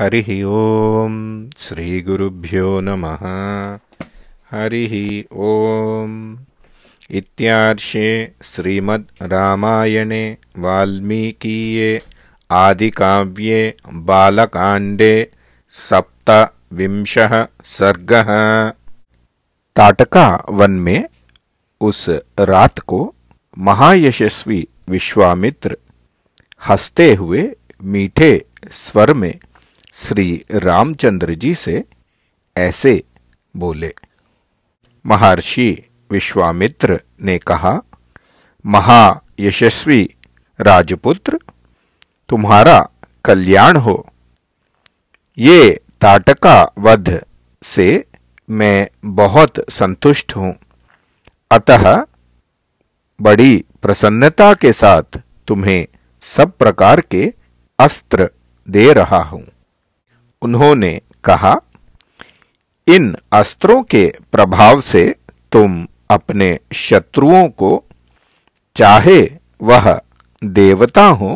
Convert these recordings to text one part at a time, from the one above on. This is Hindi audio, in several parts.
हरिः ॐ श्रीगुरुभ्यो नम हरि ॐ इत्यार्षे श्रीमद् रामायणे वाल्मीकीये आदिकाव्ये बालकाण्डे सप्तविंशः सर्गः ताटका वन में उस रात को महायशस्वी विश्वामित्र हंसते हुए मीठे स्वर में श्री रामचंद्र जी से ऐसे बोले महर्षि विश्वामित्र ने कहा महायशस्वी राजपुत्र तुम्हारा कल्याण हो ये ताटका वध से मैं बहुत संतुष्ट हूं अतः बड़ी प्रसन्नता के साथ तुम्हें सब प्रकार के अस्त्र दे रहा हूं उन्होंने कहा इन अस्त्रों के प्रभाव से तुम अपने शत्रुओं को चाहे वह देवता हो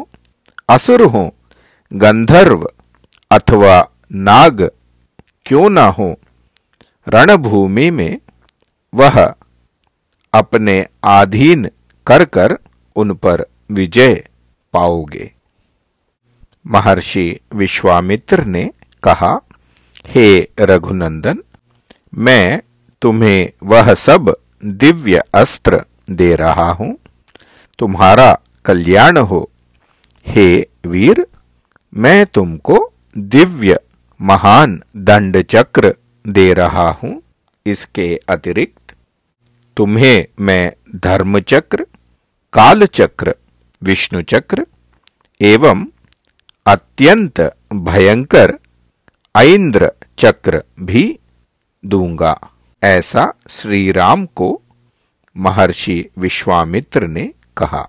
असुर हो गंधर्व अथवा नाग क्यों ना हो रणभूमि में वह अपने आधीन कर कर उन पर विजय पाओगे महर्षि विश्वामित्र ने कहा हे रघुनंदन मैं तुम्हें वह सब दिव्य अस्त्र दे रहा हूं तुम्हारा कल्याण हो हे वीर मैं तुमको दिव्य महान दंड चक्र दे रहा हूं इसके अतिरिक्त तुम्हें मैं धर्म चक्र काल चक्र विष्णु चक्र एवं अत्यंत भयंकर ऐन्द्र चक्र भी दूंगा ऐसा श्री राम को महर्षि विश्वामित्र ने कहा